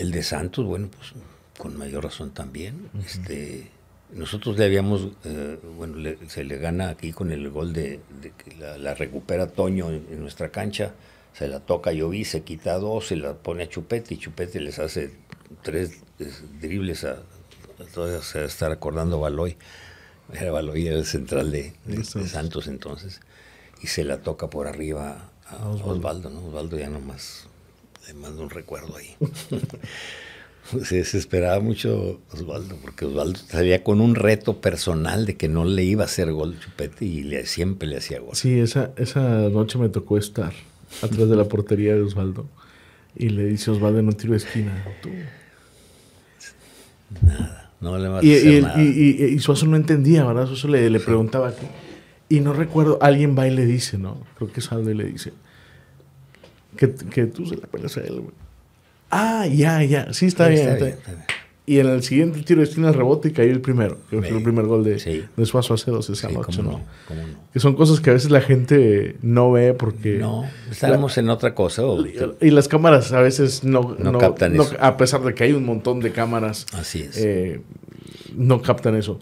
El de Santos, bueno, pues con mayor razón también. este, nosotros le habíamos, eh, bueno, se le gana aquí con el gol de, que la, recupera Toño en, nuestra cancha, se la toca vi se quita dos, se la pone a Chupete y Chupete les hace tres dribles a, todavía se está acordando Baloy, era Baloy era el central de, Santos entonces, y se la toca por arriba a Osvaldo, Osvaldo ¿no? Osvaldo ya nomás además mando un recuerdo ahí. Se desesperaba mucho Osvaldo, porque Osvaldo salía con un reto personal de que no le iba a hacer gol Chupete y le, siempre le hacía gol. Sí, esa, esa noche me tocó estar atrás de la portería de Osvaldo y le dice Osvaldo no tiro de esquina, Nada, no le vas y, a hacer y, Y, Suazo no entendía, ¿verdad? Suazo le, le preguntaba. Y no recuerdo, alguien va y le dice, ¿no? Creo que Osvaldo le dice, que, tú se la pelas a él, güey. Ah, ya, ya. Sí, está, bien, Y en el siguiente tiro de esquina rebote y cayó el primero. el primer gol de, Suazo hace dos sí, Que son cosas que a veces la gente no ve porque. No, estábamos en otra cosa. ¿o? Y las cámaras a veces no, no captan eso. A pesar de que hay un montón de cámaras. Así eh, no captan eso.